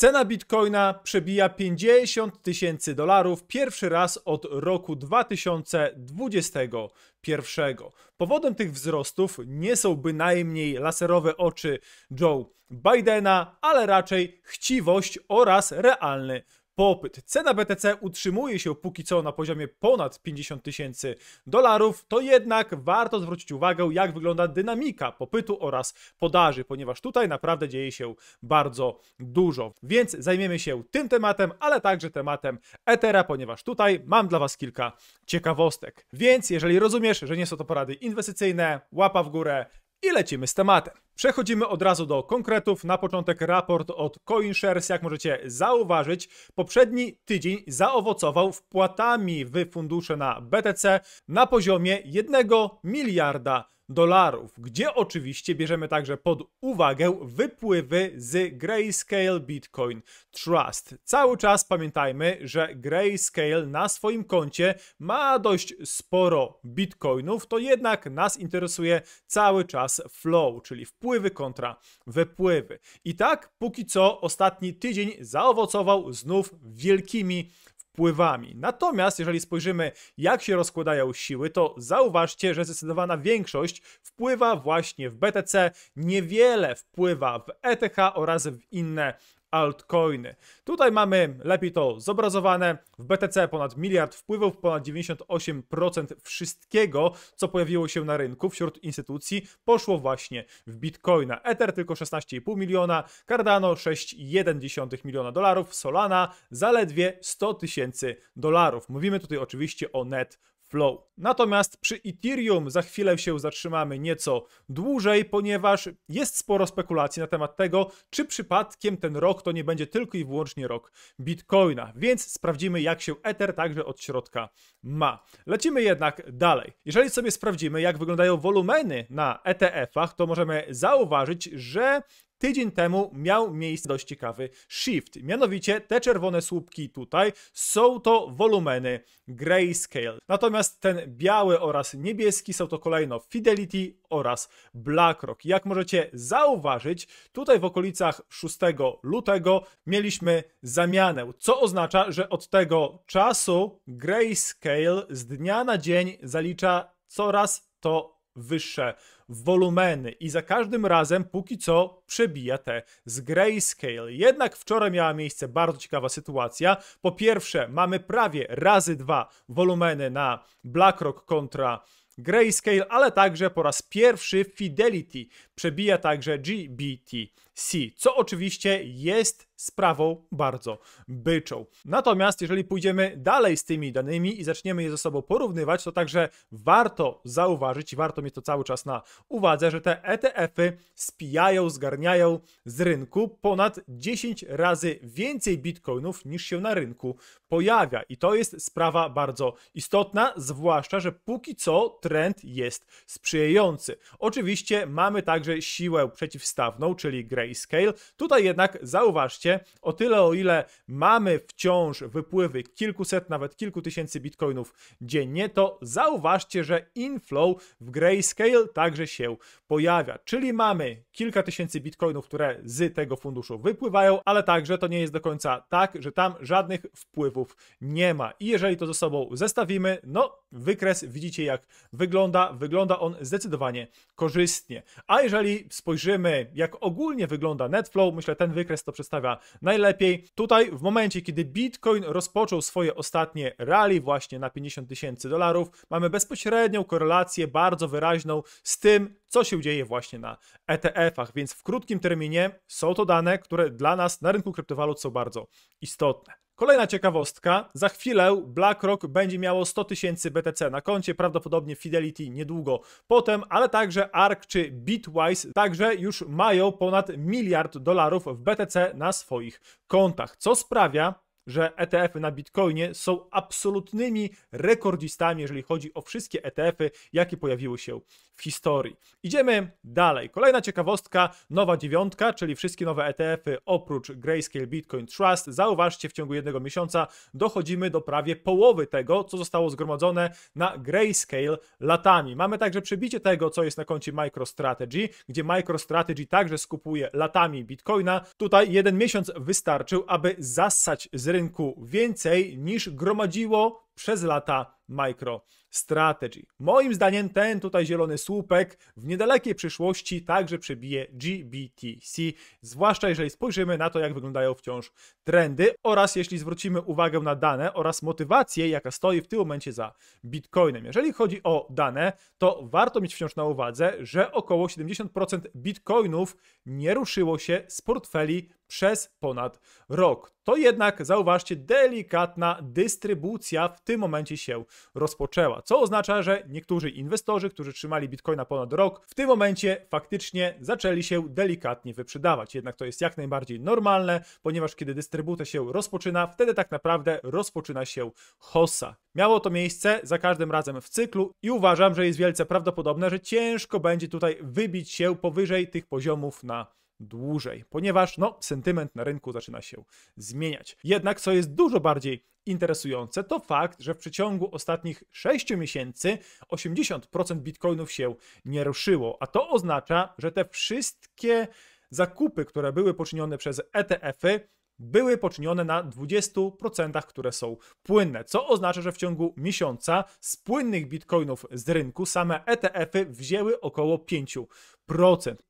Cena bitcoina przebija 50 tysięcy dolarów pierwszy raz od roku 2021. Powodem tych wzrostów nie są bynajmniej laserowe oczy Joe Bidena, ale raczej chciwość oraz realny popyt. Cena BTC utrzymuje się póki co na poziomie ponad 50 tysięcy dolarów, to jednak warto zwrócić uwagę, jak wygląda dynamika popytu oraz podaży, ponieważ tutaj naprawdę dzieje się bardzo dużo. Więc zajmiemy się tym tematem, ale także tematem Ethera, ponieważ tutaj mam dla Was kilka ciekawostek. Więc jeżeli rozumiesz, że nie są to porady inwestycyjne, łapa w górę, i lecimy z tematem. Przechodzimy od razu do konkretów. Na początek raport od CoinShares. Jak możecie zauważyć, poprzedni tydzień zaowocował wpłatami w fundusze na BTC na poziomie 1 miliarda dolarów, gdzie oczywiście bierzemy także pod uwagę wypływy z Grayscale Bitcoin Trust. Cały czas pamiętajmy, że Grayscale na swoim koncie ma dość sporo bitcoinów, to jednak nas interesuje cały czas flow, czyli wpływy kontra wypływy. I tak póki co ostatni tydzień zaowocował znów wielkimi wpływami. Natomiast jeżeli spojrzymy, jak się rozkładają siły, to zauważcie, że zdecydowana większość wpływa właśnie w BTC, niewiele wpływa w ETH oraz w inne altcoiny. Tutaj mamy lepiej to zobrazowane. W BTC ponad miliard wpływów, ponad 98% wszystkiego, co pojawiło się na rynku wśród instytucji, poszło właśnie w bitcoina. Ether tylko 16,5 miliona, Cardano 6,1 miliona dolarów, Solana zaledwie 100 tysięcy dolarów. Mówimy tutaj oczywiście o net Flow. Natomiast przy Ethereum za chwilę się zatrzymamy nieco dłużej, ponieważ jest sporo spekulacji na temat tego, czy przypadkiem ten rok to nie będzie tylko i wyłącznie rok Bitcoina, więc sprawdzimy jak się Ether także od środka ma. Lecimy jednak dalej. Jeżeli sobie sprawdzimy jak wyglądają wolumeny na ETF-ach, to możemy zauważyć, że tydzień temu miał miejsce dość ciekawy shift. Mianowicie te czerwone słupki tutaj są to wolumeny grayscale. Natomiast ten biały oraz niebieski są to kolejno Fidelity oraz BlackRock. Jak możecie zauważyć, tutaj w okolicach 6 lutego mieliśmy zamianę, co oznacza, że od tego czasu grayscale z dnia na dzień zalicza coraz to wyższe wolumeny i za każdym razem póki co przebija te z grayscale. Jednak wczoraj miała miejsce bardzo ciekawa sytuacja. Po pierwsze, mamy prawie razy dwa wolumeny na BlackRock kontra Grayscale, ale także po raz pierwszy Fidelity przebija także GBT Si, co oczywiście jest sprawą bardzo byczą. Natomiast jeżeli pójdziemy dalej z tymi danymi i zaczniemy je ze sobą porównywać, to także warto zauważyć i warto mieć to cały czas na uwadze, że te ETF-y spijają, zgarniają z rynku ponad 10 razy więcej bitcoinów niż się na rynku pojawia. I to jest sprawa bardzo istotna, zwłaszcza, że póki co trend jest sprzyjający. Oczywiście mamy także siłę przeciwstawną, czyli grey i Scale. Tutaj jednak zauważcie, o tyle o ile mamy wciąż wypływy kilkuset, nawet kilku tysięcy bitcoinów dziennie, to zauważcie, że inflow w Grayscale także się pojawia. Czyli mamy kilka tysięcy bitcoinów, które z tego funduszu wypływają, ale także to nie jest do końca tak, że tam żadnych wpływów nie ma. I jeżeli to ze sobą zestawimy, no wykres widzicie jak wygląda. Wygląda on zdecydowanie korzystnie. A jeżeli spojrzymy, jak ogólnie wygląda wygląda NetFlow. Myślę, ten wykres to przedstawia najlepiej. Tutaj w momencie, kiedy Bitcoin rozpoczął swoje ostatnie rally właśnie na 50 tysięcy dolarów, mamy bezpośrednią korelację bardzo wyraźną z tym, co się dzieje właśnie na ETF-ach, więc w krótkim terminie są to dane, które dla nas na rynku kryptowalut są bardzo istotne. Kolejna ciekawostka. Za chwilę BlackRock będzie miało 100 tysięcy BTC na koncie, prawdopodobnie Fidelity niedługo potem, ale także ARK czy Bitwise także już mają ponad miliard dolarów w BTC na swoich kontach, co sprawia, że ETF-y na Bitcoinie są absolutnymi rekordistami, jeżeli chodzi o wszystkie ETF-y, jakie pojawiły się w historii. Idziemy dalej. Kolejna ciekawostka, nowa dziewiątka, czyli wszystkie nowe ETF-y oprócz Grayscale Bitcoin Trust. Zauważcie, w ciągu jednego miesiąca dochodzimy do prawie połowy tego, co zostało zgromadzone na Grayscale latami. Mamy także przebicie tego, co jest na koncie MicroStrategy, gdzie MicroStrategy także skupuje latami Bitcoina. Tutaj jeden miesiąc wystarczył, aby zassać z rynku rynku więcej niż gromadziło przez lata MicroStrategy. Moim zdaniem ten tutaj zielony słupek w niedalekiej przyszłości także przebije GBTC, zwłaszcza jeżeli spojrzymy na to, jak wyglądają wciąż trendy oraz jeśli zwrócimy uwagę na dane oraz motywację, jaka stoi w tym momencie za Bitcoinem. Jeżeli chodzi o dane, to warto mieć wciąż na uwadze, że około 70% Bitcoinów nie ruszyło się z portfeli przez ponad rok. To jednak, zauważcie, delikatna dystrybucja w tym momencie się rozpoczęła, co oznacza, że niektórzy inwestorzy, którzy trzymali bitcoina ponad rok, w tym momencie faktycznie zaczęli się delikatnie wyprzedawać. Jednak to jest jak najbardziej normalne, ponieważ kiedy dystrybucja się rozpoczyna, wtedy tak naprawdę rozpoczyna się hossa. Miało to miejsce za każdym razem w cyklu i uważam, że jest wielce prawdopodobne, że ciężko będzie tutaj wybić się powyżej tych poziomów na dłużej, ponieważ no, sentyment na rynku zaczyna się zmieniać. Jednak co jest dużo bardziej interesujące, to fakt, że w przeciągu ostatnich 6 miesięcy 80% bitcoinów się nie ruszyło, a to oznacza, że te wszystkie zakupy, które były poczynione przez ETF-y, były poczynione na 20%, które są płynne, co oznacza, że w ciągu miesiąca z płynnych bitcoinów z rynku same ETF-y wzięły około 5%.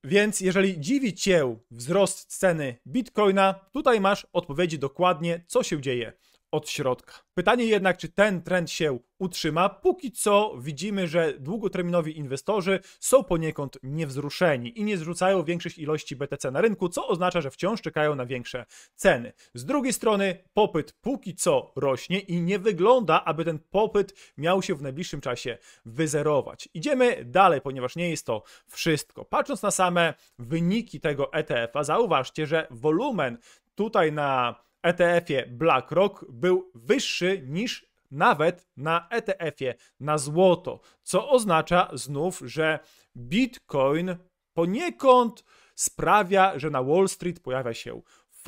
Więc jeżeli dziwi Cię wzrost ceny bitcoina, tutaj masz odpowiedzi dokładnie, co się dzieje od środka. Pytanie jednak, czy ten trend się utrzyma. Póki co widzimy, że długoterminowi inwestorzy są poniekąd niewzruszeni i nie zrzucają większych ilości BTC na rynku, co oznacza, że wciąż czekają na większe ceny. Z drugiej strony popyt póki co rośnie i nie wygląda, aby ten popyt miał się w najbliższym czasie wyzerować. Idziemy dalej, ponieważ nie jest to wszystko. Patrząc na same wyniki tego ETF-a, zauważcie, że wolumen tutaj na ETF-ie BlackRock był wyższy niż nawet na ETF-ie na złoto, co oznacza znów, że Bitcoin poniekąd sprawia, że na Wall Street pojawia się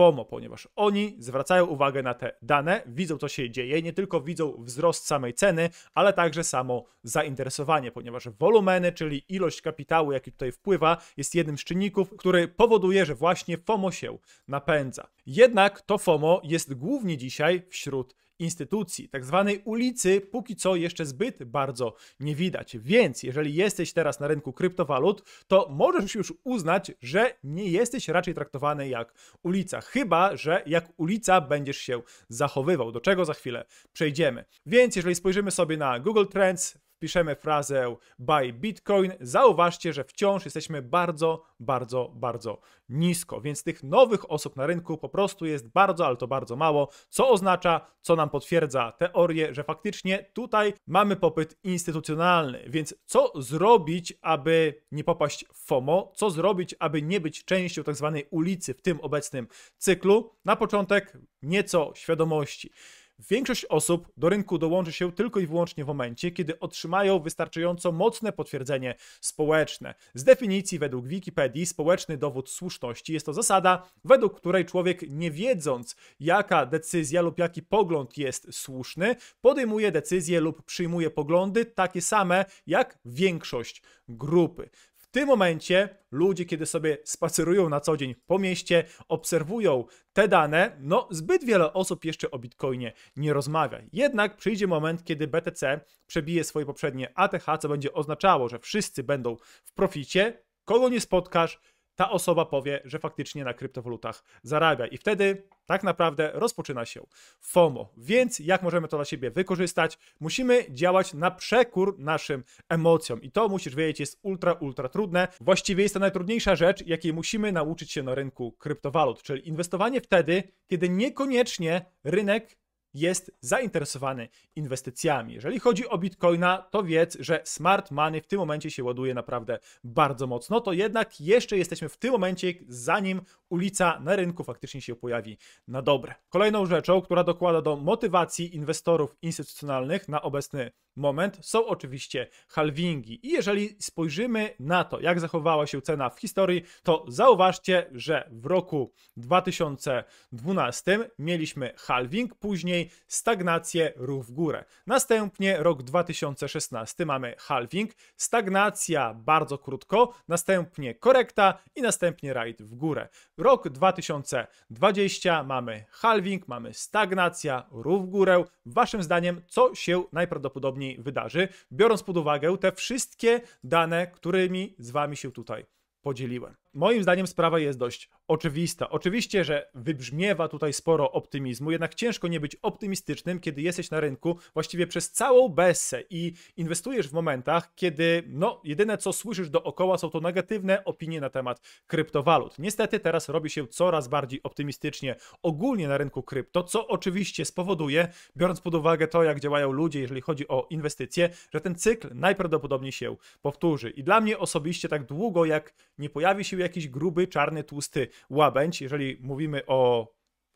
FOMO, ponieważ oni zwracają uwagę na te dane, widzą co się dzieje, nie tylko widzą wzrost samej ceny, ale także samo zainteresowanie, ponieważ wolumeny, czyli ilość kapitału, jaki tutaj wpływa, jest jednym z czynników, który powoduje, że właśnie FOMO się napędza. Jednak to FOMO jest głównie dzisiaj wśród instytucji. Tak zwanej ulicy póki co jeszcze zbyt bardzo nie widać. Więc jeżeli jesteś teraz na rynku kryptowalut, to możesz już uznać, że nie jesteś raczej traktowany jak ulica. Chyba, że jak ulica będziesz się zachowywał, do czego za chwilę przejdziemy. Więc jeżeli spojrzymy sobie na Google Trends, wpiszemy frazę buy Bitcoin, zauważcie, że wciąż jesteśmy bardzo, bardzo, bardzo nisko. Więc tych nowych osób na rynku po prostu jest bardzo, ale to bardzo mało, co oznacza, co nam potwierdza teorię, że faktycznie tutaj mamy popyt instytucjonalny. Więc co zrobić, aby nie popaść w FOMO? Co zrobić, aby nie być częścią tak zwanej ulicy w tym obecnym cyklu? Na początek nieco świadomości. Większość osób do rynku dołączy się tylko i wyłącznie w momencie, kiedy otrzymają wystarczająco mocne potwierdzenie społeczne. Z definicji według Wikipedii społeczny dowód słuszności jest to zasada, według której człowiek nie wiedząc jaka decyzja lub jaki pogląd jest słuszny, podejmuje decyzje lub przyjmuje poglądy takie same jak większość grupy tym momencie ludzie, kiedy sobie spacerują na co dzień po mieście, obserwują te dane, no zbyt wiele osób jeszcze o Bitcoinie nie rozmawia. Jednak przyjdzie moment, kiedy BTC przebije swoje poprzednie ATH, co będzie oznaczało, że wszyscy będą w proficie, kogo nie spotkasz, ta osoba powie, że faktycznie na kryptowalutach zarabia. I wtedy tak naprawdę rozpoczyna się FOMO. Więc jak możemy to dla siebie wykorzystać? Musimy działać na przekór naszym emocjom. I to musisz wiedzieć, jest ultra, ultra trudne. Właściwie jest to najtrudniejsza rzecz, jakiej musimy nauczyć się na rynku kryptowalut, czyli inwestowanie wtedy, kiedy niekoniecznie rynek jest zainteresowany inwestycjami. Jeżeli chodzi o Bitcoina, to wiedz, że smart money w tym momencie się ładuje naprawdę bardzo mocno. To jednak jeszcze jesteśmy w tym momencie, zanim ulica na rynku faktycznie się pojawi na dobre. Kolejną rzeczą, która dokłada do motywacji inwestorów instytucjonalnych na obecny moment, są oczywiście halvingi. I jeżeli spojrzymy na to, jak zachowała się cena w historii, to zauważcie, że w roku 2012 mieliśmy halving, później później stagnację, ruch w górę. Następnie rok 2016 mamy halving, stagnacja bardzo krótko, następnie korekta i następnie rajd w górę. Rok 2020 mamy halving, mamy stagnacja, ruch w górę. Waszym zdaniem, co się najprawdopodobniej wydarzy, biorąc pod uwagę te wszystkie dane, którymi z Wami się tutaj podzieliłem moim zdaniem sprawa jest dość oczywista. Oczywiście, że wybrzmiewa tutaj sporo optymizmu, jednak ciężko nie być optymistycznym, kiedy jesteś na rynku właściwie przez całą besę i inwestujesz w momentach, kiedy no, jedyne co słyszysz dookoła są to negatywne opinie na temat kryptowalut. Niestety teraz robi się coraz bardziej optymistycznie ogólnie na rynku krypto, co oczywiście spowoduje, biorąc pod uwagę to, jak działają ludzie, jeżeli chodzi o inwestycje, że ten cykl najprawdopodobniej się powtórzy. I dla mnie osobiście tak długo, jak nie pojawi się jakiś gruby, czarny, tłusty łabędź. Jeżeli mówimy o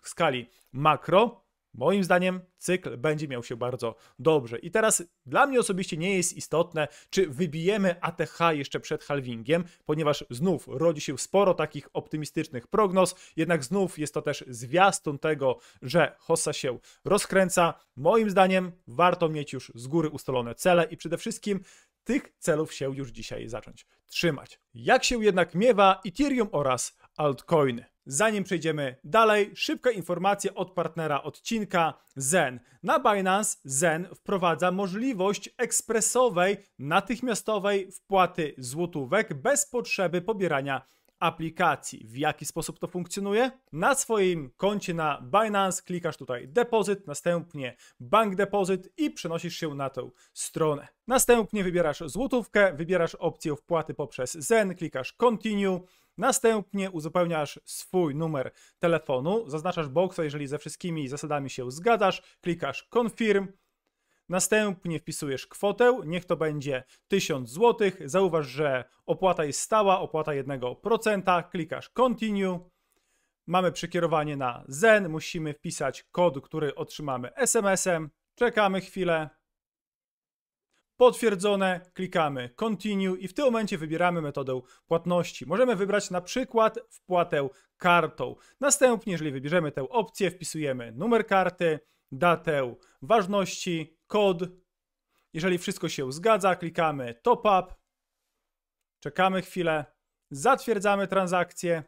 skali makro, Moim zdaniem cykl będzie miał się bardzo dobrze. I teraz dla mnie osobiście nie jest istotne, czy wybijemy ATH jeszcze przed halvingiem, ponieważ znów rodzi się sporo takich optymistycznych prognoz, jednak znów jest to też zwiastun tego, że hossa się rozkręca. Moim zdaniem warto mieć już z góry ustalone cele i przede wszystkim tych celów się już dzisiaj zacząć trzymać. Jak się jednak miewa Ethereum oraz altcoiny? Zanim przejdziemy dalej, szybka informacja od partnera odcinka Zen. Na Binance Zen wprowadza możliwość ekspresowej, natychmiastowej wpłaty złotówek bez potrzeby pobierania aplikacji. W jaki sposób to funkcjonuje? Na swoim koncie na Binance klikasz tutaj depozyt, następnie bank depozyt i przenosisz się na tę stronę. Następnie wybierasz złotówkę, wybierasz opcję wpłaty poprzez Zen, klikasz continue. Następnie uzupełniasz swój numer telefonu, zaznaczasz boxa, jeżeli ze wszystkimi zasadami się zgadzasz, klikasz confirm. Następnie wpisujesz kwotę, niech to będzie 1000 zł. Zauważ, że opłata jest stała, opłata 1%. Klikasz continue. Mamy przekierowanie na Zen. Musimy wpisać kod, który otrzymamy SMS-em. Czekamy chwilę. Potwierdzone, klikamy Continue i w tym momencie wybieramy metodę płatności. Możemy wybrać na przykład wpłatę kartą. Następnie, jeżeli wybierzemy tę opcję, wpisujemy numer karty, datę ważności, kod. Jeżeli wszystko się zgadza, klikamy top up. Czekamy chwilę. Zatwierdzamy transakcję.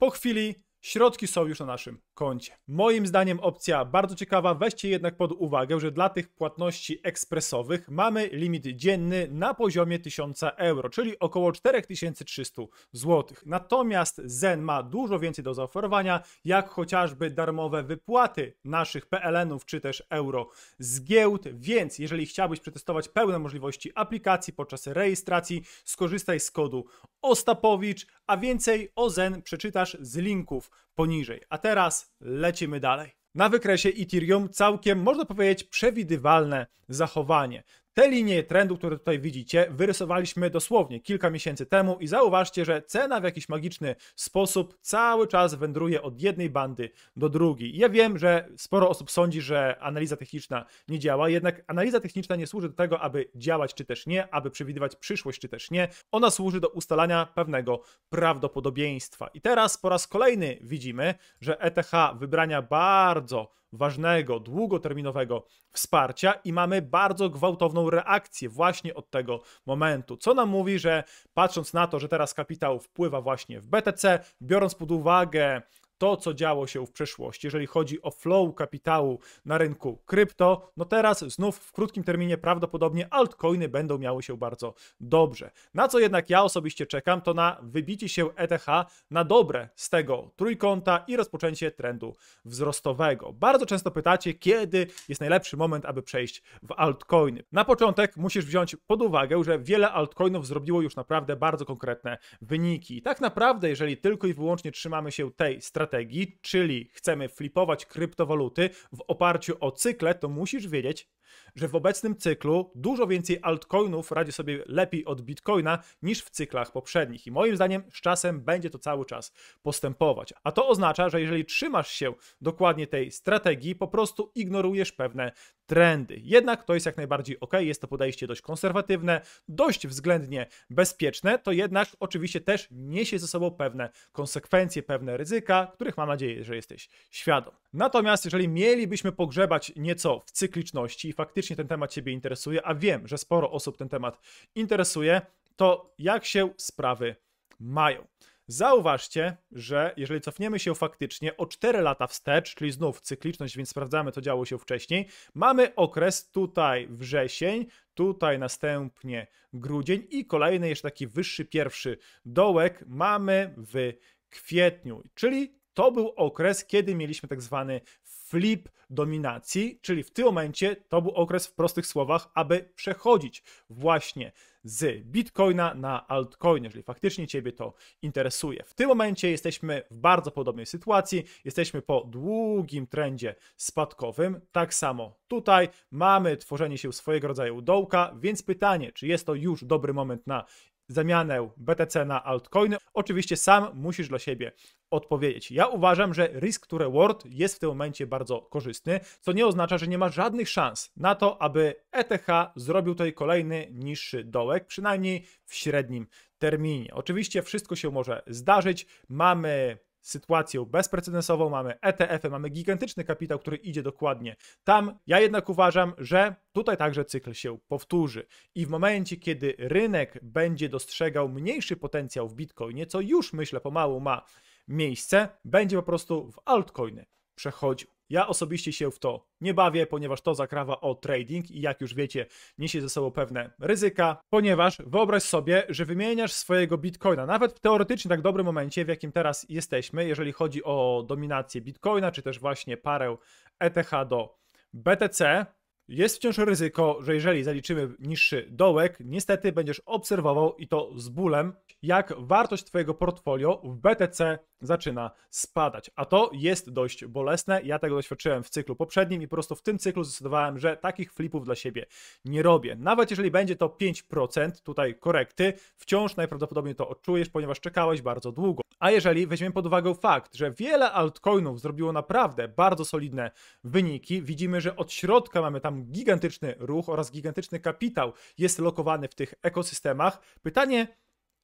Po chwili Środki są już na naszym koncie. Moim zdaniem opcja bardzo ciekawa. Weźcie jednak pod uwagę, że dla tych płatności ekspresowych mamy limit dzienny na poziomie 1000 euro, czyli około 4300 zł. Natomiast Zen ma dużo więcej do zaoferowania, jak chociażby darmowe wypłaty naszych PLN-ów czy też euro z giełd. Więc jeżeli chciałbyś przetestować pełne możliwości aplikacji podczas rejestracji, skorzystaj z kodu OSTAPOWICZ, a więcej o Zen przeczytasz z linków poniżej. A teraz lecimy dalej. Na wykresie Ethereum całkiem można powiedzieć przewidywalne zachowanie. Te linie trendu, które tutaj widzicie, wyrysowaliśmy dosłownie kilka miesięcy temu i zauważcie, że cena w jakiś magiczny sposób cały czas wędruje od jednej bandy do drugiej. Ja wiem, że sporo osób sądzi, że analiza techniczna nie działa, jednak analiza techniczna nie służy do tego, aby działać czy też nie, aby przewidywać przyszłość czy też nie. Ona służy do ustalania pewnego prawdopodobieństwa. I teraz po raz kolejny widzimy, że ETH wybrania bardzo ważnego, długoterminowego wsparcia i mamy bardzo gwałtowną reakcję właśnie od tego momentu. Co nam mówi, że patrząc na to, że teraz kapitał wpływa właśnie w BTC, biorąc pod uwagę to, co działo się w przeszłości, jeżeli chodzi o flow kapitału na rynku krypto, no teraz znów w krótkim terminie prawdopodobnie altcoiny będą miały się bardzo dobrze. Na co jednak ja osobiście czekam, to na wybicie się ETH na dobre z tego trójkąta i rozpoczęcie trendu wzrostowego. Bardzo często pytacie, kiedy jest najlepszy moment, aby przejść w altcoiny. Na początek musisz wziąć pod uwagę, że wiele altcoinów zrobiło już naprawdę bardzo konkretne wyniki. I tak naprawdę, jeżeli tylko i wyłącznie trzymamy się tej strategii, strategii, czyli chcemy flipować kryptowaluty w oparciu o cykle, to musisz wiedzieć, że w obecnym cyklu dużo więcej altcoinów radzi sobie lepiej od bitcoina niż w cyklach poprzednich. I moim zdaniem z czasem będzie to cały czas postępować. A to oznacza, że jeżeli trzymasz się dokładnie tej strategii, po prostu ignorujesz pewne trendy. Jednak to jest jak najbardziej ok, jest to podejście dość konserwatywne, dość względnie bezpieczne, to jednak oczywiście też niesie ze sobą pewne konsekwencje, pewne ryzyka, których mam nadzieję, że jesteś świadom. Natomiast jeżeli mielibyśmy pogrzebać nieco w cykliczności, faktycznie ten temat Ciebie interesuje, a wiem, że sporo osób ten temat interesuje, to jak się sprawy mają. Zauważcie, że jeżeli cofniemy się faktycznie o 4 lata wstecz, czyli znów cykliczność, więc sprawdzamy, co działo się wcześniej, mamy okres tutaj wrzesień, tutaj następnie grudzień i kolejny jeszcze taki wyższy pierwszy dołek mamy w kwietniu, czyli to był okres, kiedy mieliśmy tak zwany flip dominacji, czyli w tym momencie to był okres w prostych słowach, aby przechodzić właśnie z bitcoina na altcoin, jeżeli faktycznie Ciebie to interesuje. W tym momencie jesteśmy w bardzo podobnej sytuacji, jesteśmy po długim trendzie spadkowym, tak samo tutaj mamy tworzenie się swojego rodzaju dołka, więc pytanie, czy jest to już dobry moment na zamianę BTC na altcoiny, oczywiście sam musisz dla siebie odpowiedzieć. Ja uważam, że risk to reward jest w tym momencie bardzo korzystny, co nie oznacza, że nie ma żadnych szans na to, aby ETH zrobił tutaj kolejny niższy dołek, przynajmniej w średnim terminie. Oczywiście wszystko się może zdarzyć. Mamy sytuacją bezprecedensową, mamy ETF-y, mamy gigantyczny kapitał, który idzie dokładnie tam. Ja jednak uważam, że tutaj także cykl się powtórzy i w momencie, kiedy rynek będzie dostrzegał mniejszy potencjał w Bitcoinie, co już myślę pomału ma miejsce, będzie po prostu w altcoiny przechodził. Ja osobiście się w to nie bawię, ponieważ to zakrawa o trading i jak już wiecie, niesie ze sobą pewne ryzyka, ponieważ wyobraź sobie, że wymieniasz swojego bitcoina, nawet w teoretycznie tak dobrym momencie, w jakim teraz jesteśmy, jeżeli chodzi o dominację bitcoina, czy też właśnie parę ETH do BTC, jest wciąż ryzyko, że jeżeli zaliczymy niższy dołek, niestety będziesz obserwował i to z bólem, jak wartość Twojego portfolio w BTC zaczyna spadać. A to jest dość bolesne. Ja tego doświadczyłem w cyklu poprzednim i po prostu w tym cyklu zdecydowałem, że takich flipów dla siebie nie robię. Nawet jeżeli będzie to 5% tutaj korekty, wciąż najprawdopodobniej to odczujesz, ponieważ czekałeś bardzo długo. A jeżeli weźmiemy pod uwagę fakt, że wiele altcoinów zrobiło naprawdę bardzo solidne wyniki, widzimy, że od środka mamy tam tam gigantyczny ruch oraz gigantyczny kapitał jest lokowany w tych ekosystemach. Pytanie,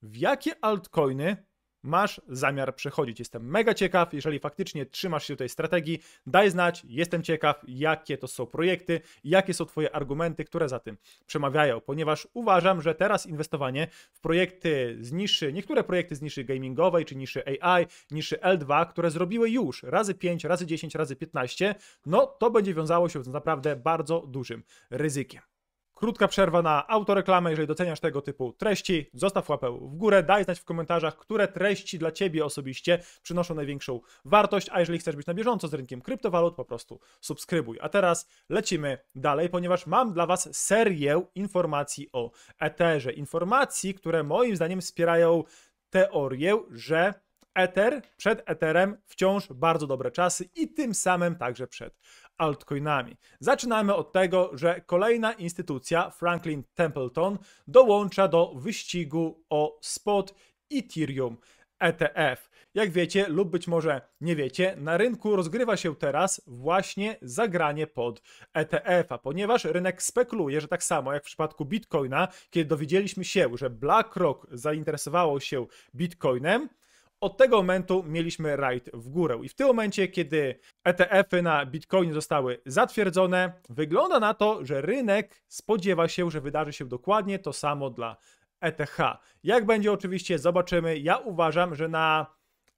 w jakie altcoiny masz zamiar przechodzić. Jestem mega ciekaw, jeżeli faktycznie trzymasz się tej strategii, daj znać, jestem ciekaw, jakie to są projekty, jakie są Twoje argumenty, które za tym przemawiają, ponieważ uważam, że teraz inwestowanie w projekty z niszy, niektóre projekty z niszy gamingowej, czy niszy AI, niszy L2, które zrobiły już razy 5, razy 10, razy 15, no to będzie wiązało się z naprawdę bardzo dużym ryzykiem. Krótka przerwa na autoreklamę. Jeżeli doceniasz tego typu treści, zostaw łapę w górę, daj znać w komentarzach, które treści dla Ciebie osobiście przynoszą największą wartość, a jeżeli chcesz być na bieżąco z rynkiem kryptowalut, po prostu subskrybuj. A teraz lecimy dalej, ponieważ mam dla Was serię informacji o Etherze. Informacji, które moim zdaniem wspierają teorię, że Ether przed Etherem wciąż bardzo dobre czasy i tym samym także przed altcoinami. Zaczynamy od tego, że kolejna instytucja, Franklin Templeton, dołącza do wyścigu o spot Ethereum. ETF. Jak wiecie, lub być może nie wiecie, na rynku rozgrywa się teraz właśnie zagranie pod ETF-a, ponieważ rynek spekuluje, że tak samo jak w przypadku Bitcoina, kiedy dowiedzieliśmy się, że BlackRock zainteresowało się Bitcoinem, od tego momentu mieliśmy rajd w górę i w tym momencie, kiedy ETF-y na Bitcoin zostały zatwierdzone, wygląda na to, że rynek spodziewa się, że wydarzy się dokładnie to samo dla ETH. Jak będzie oczywiście, zobaczymy. Ja uważam, że na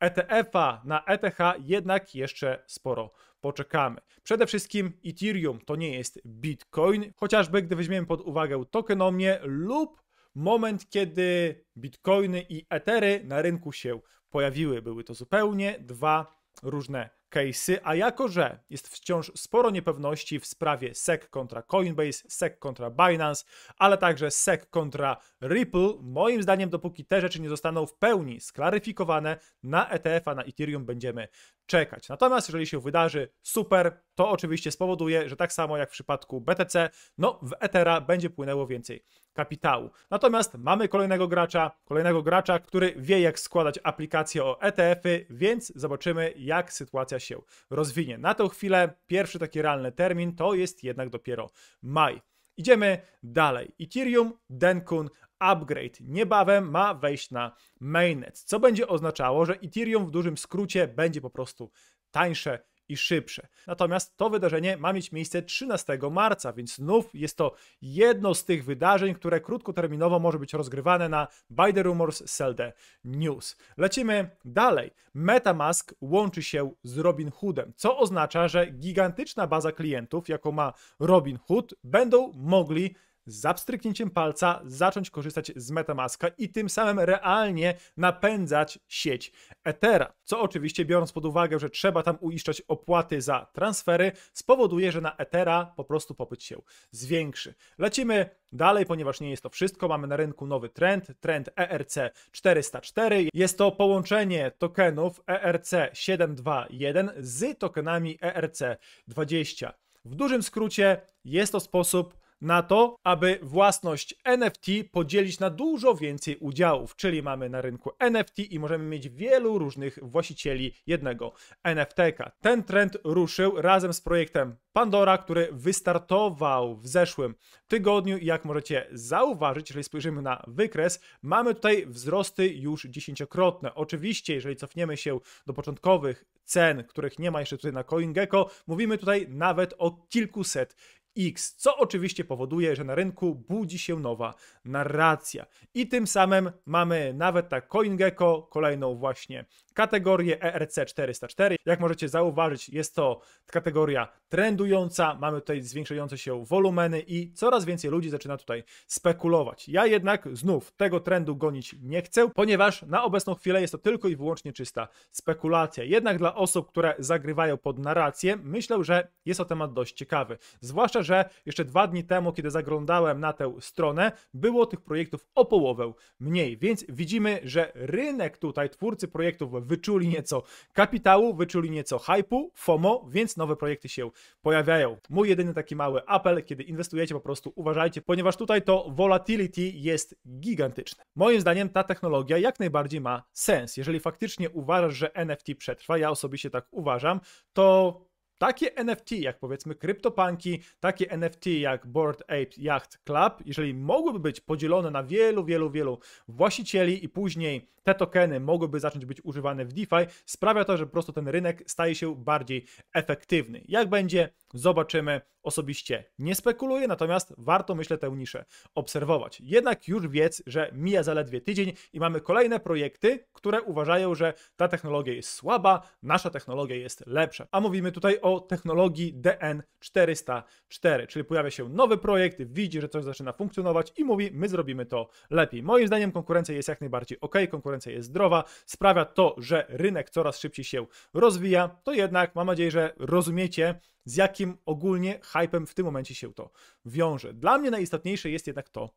ETF-a, na ETH jednak jeszcze sporo poczekamy. Przede wszystkim Ethereum to nie jest Bitcoin, chociażby gdy weźmiemy pod uwagę tokenomię lub moment, kiedy bitcoiny i etery na rynku się pojawiły. Były to zupełnie dwa różne case'y, a jako że jest wciąż sporo niepewności w sprawie SEC kontra Coinbase, SEC kontra Binance, ale także SEC kontra Ripple, moim zdaniem dopóki te rzeczy nie zostaną w pełni sklaryfikowane, na ETF-a, na Ethereum będziemy czekać. Natomiast jeżeli się wydarzy, super, to oczywiście spowoduje, że tak samo jak w przypadku BTC, no w Ethera będzie płynęło więcej kapitału. Natomiast mamy kolejnego gracza, kolejnego gracza, który wie jak składać aplikacje o ETF-y, więc zobaczymy jak sytuacja się rozwinie. Na tę chwilę pierwszy taki realny termin to jest jednak dopiero maj. Idziemy dalej. Ethereum, Denkun, Upgrade niebawem ma wejść na mainnet, co będzie oznaczało, że Ethereum w dużym skrócie będzie po prostu tańsze i szybsze. Natomiast to wydarzenie ma mieć miejsce 13 marca, więc znów jest to jedno z tych wydarzeń, które krótkoterminowo może być rozgrywane na By the Rumors, Sell the News. Lecimy dalej. MetaMask łączy się z Robinhoodem, co oznacza, że gigantyczna baza klientów, jaką ma Robinhood, będą mogli zapstryknięciem palca zacząć korzystać z Metamaska i tym samym realnie napędzać sieć Ethera. Co oczywiście, biorąc pod uwagę, że trzeba tam uiszczać opłaty za transfery, spowoduje, że na Ethera po prostu popyt się zwiększy. Lecimy dalej, ponieważ nie jest to wszystko. Mamy na rynku nowy trend, trend e ERC 404. Jest to połączenie tokenów ERC 721 z tokenami ERC 20. W dużym skrócie jest to sposób na to, aby własność NFT podzielić na dużo więcej udziałów, czyli mamy na rynku NFT i możemy mieć wielu różnych właścicieli jednego nft -ka. Ten trend ruszył razem z projektem Pandora, który wystartował w zeszłym tygodniu jak możecie zauważyć, jeżeli spojrzymy na wykres, mamy tutaj wzrosty już dziesięciokrotne. Oczywiście, jeżeli cofniemy się do początkowych cen, których nie ma jeszcze tutaj na CoinGecko, mówimy tutaj nawet o kilkuset X, co oczywiście powoduje, że na rynku budzi się nowa narracja. I tym samym mamy nawet tak CoinGecko, kolejną właśnie kategorię ERC 404. Jak możecie zauważyć, jest to kategoria trendująca, mamy tutaj zwiększające się wolumeny i coraz więcej ludzi zaczyna tutaj spekulować. Ja jednak znów tego trendu gonić nie chcę, ponieważ na obecną chwilę jest to tylko i wyłącznie czysta spekulacja. Jednak dla osób, które zagrywają pod narrację, myślę, że jest to temat dość ciekawy. Zwłaszcza, że jeszcze dwa dni temu, kiedy zaglądałem na tę stronę, było tych projektów o połowę mniej, więc widzimy, że rynek tutaj, twórcy projektów wyczuli nieco kapitału, wyczuli nieco hypu, FOMO, więc nowe projekty się pojawiają. Mój jedyny taki mały apel, kiedy inwestujecie, po prostu uważajcie, ponieważ tutaj to volatility jest gigantyczne. Moim zdaniem ta technologia jak najbardziej ma sens. Jeżeli faktycznie uważasz, że NFT przetrwa, ja osobiście tak uważam, to takie NFT jak powiedzmy kryptopanki, takie NFT jak Board Ape Yacht Club, jeżeli mogłyby być podzielone na wielu, wielu, wielu właścicieli i później te tokeny mogłyby zacząć być używane w DeFi, sprawia to, że po prostu ten rynek staje się bardziej efektywny. Jak będzie Zobaczymy. Osobiście nie spekuluję, natomiast warto, myślę, tę niszę obserwować. Jednak już wiedz, że mija zaledwie tydzień i mamy kolejne projekty, które uważają, że ta technologia jest słaba, nasza technologia jest lepsza. A mówimy tutaj o technologii DN404, czyli pojawia się nowy projekt, widzi, że coś zaczyna funkcjonować i mówi, my zrobimy to lepiej. Moim zdaniem konkurencja jest jak najbardziej ok, konkurencja jest zdrowa, sprawia to, że rynek coraz szybciej się rozwija, to jednak mam nadzieję, że rozumiecie, z jakim ogólnie hypem w tym momencie się to wiąże. Dla mnie najistotniejsze jest jednak to,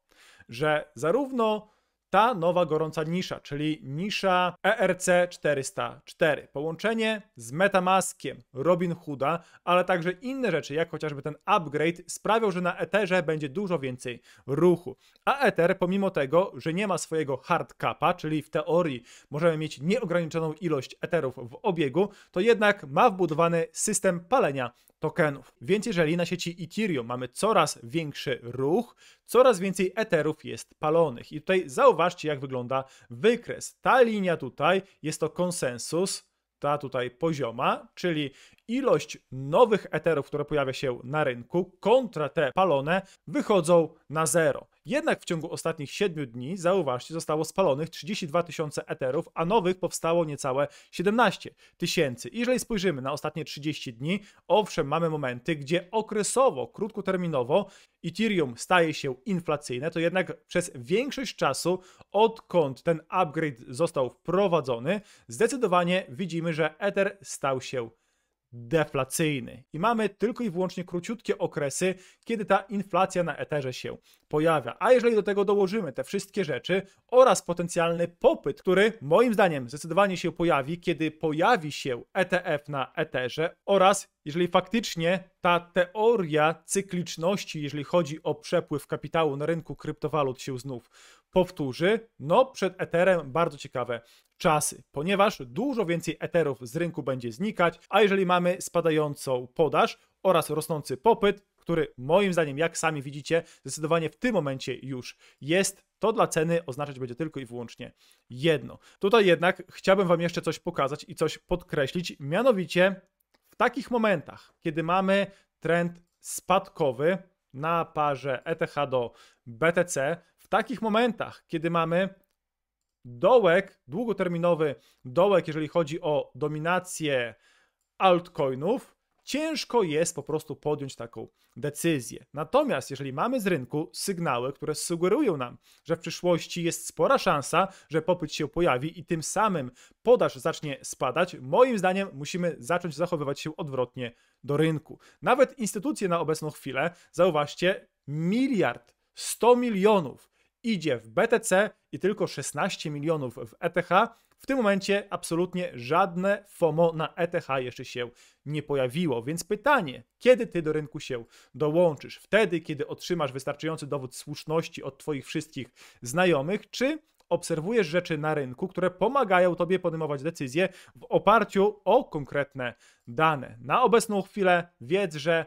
że zarówno ta nowa gorąca nisza, czyli nisza e ERC404. Połączenie z Metamaskiem Robin Hooda, ale także inne rzeczy, jak chociażby ten upgrade, sprawią, że na Etherze będzie dużo więcej ruchu. A Ether, pomimo tego, że nie ma swojego hard capa, czyli w teorii możemy mieć nieograniczoną ilość Etherów w obiegu, to jednak ma wbudowany system palenia tokenów. Więc jeżeli na sieci Ethereum mamy coraz większy ruch, coraz więcej eterów jest palonych. I tutaj zauważcie, jak wygląda wykres. Ta linia tutaj jest to konsensus, ta tutaj pozioma, czyli ilość nowych eterów, które pojawia się na rynku, kontra te palone, wychodzą na zero. Jednak w ciągu ostatnich 7 dni, zauważcie, zostało spalonych 32 tysiące eterów, a nowych powstało niecałe 17 tysięcy. Jeżeli spojrzymy na ostatnie 30 dni, owszem, mamy momenty, gdzie okresowo, krótkoterminowo Ethereum staje się inflacyjne, to jednak przez większość czasu, odkąd ten upgrade został wprowadzony, zdecydowanie widzimy, że Ether stał się inflacyjny deflacyjny. I mamy tylko i wyłącznie króciutkie okresy, kiedy ta inflacja na eterze się pojawia. A jeżeli do tego dołożymy te wszystkie rzeczy oraz potencjalny popyt, który moim zdaniem zdecydowanie się pojawi, kiedy pojawi się ETF na eterze oraz jeżeli faktycznie ta teoria cykliczności, jeżeli chodzi o przepływ kapitału na rynku kryptowalut się znów powtórzy, no przed Eterem bardzo ciekawe czasy, ponieważ dużo więcej Eterów z rynku będzie znikać, a jeżeli mamy spadającą podaż oraz rosnący popyt, który moim zdaniem, jak sami widzicie, zdecydowanie w tym momencie już jest, to dla ceny oznaczać będzie tylko i wyłącznie jedno. Tutaj jednak chciałbym Wam jeszcze coś pokazać i coś podkreślić, mianowicie takich momentach, kiedy mamy trend spadkowy na parze ETH do BTC, w takich momentach, kiedy mamy dołek, długoterminowy dołek, jeżeli chodzi o dominację altcoinów, ciężko jest po prostu podjąć taką decyzję. Natomiast jeżeli mamy z rynku sygnały, które sugerują nam, że w przyszłości jest spora szansa, że popyt się pojawi i tym samym podaż zacznie spadać, moim zdaniem musimy zacząć zachowywać się odwrotnie do rynku. Nawet instytucje na obecną chwilę, zauważcie, miliard 100 milionów idzie w BTC i tylko 16 milionów w ETH. W tym momencie absolutnie żadne FOMO na ETH jeszcze się nie pojawiło. Więc pytanie, kiedy ty do rynku się dołączysz? Wtedy, kiedy otrzymasz wystarczający dowód słuszności od twoich wszystkich znajomych, czy obserwujesz rzeczy na rynku, które pomagają tobie podejmować decyzje w oparciu o konkretne dane? Na obecną chwilę wiedz, że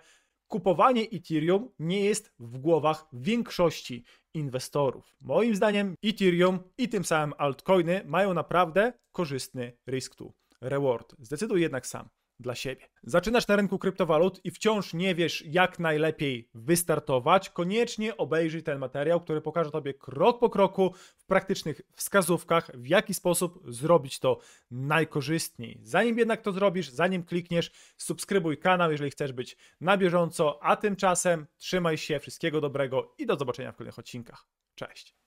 kupowanie Ethereum nie jest w głowach większości inwestorów. Moim zdaniem Ethereum i tym samym altcoiny mają naprawdę korzystny risk to reward. Zdecyduj jednak sam dla siebie. Zaczynasz na rynku kryptowalut i wciąż nie wiesz, jak najlepiej wystartować. Koniecznie obejrzyj ten materiał, który pokaże Tobie krok po kroku w praktycznych wskazówkach, w jaki sposób zrobić to najkorzystniej. Zanim jednak to zrobisz, zanim klikniesz, subskrybuj kanał, jeżeli chcesz być na bieżąco. A tymczasem trzymaj się, wszystkiego dobrego i do zobaczenia w kolejnych odcinkach. Cześć.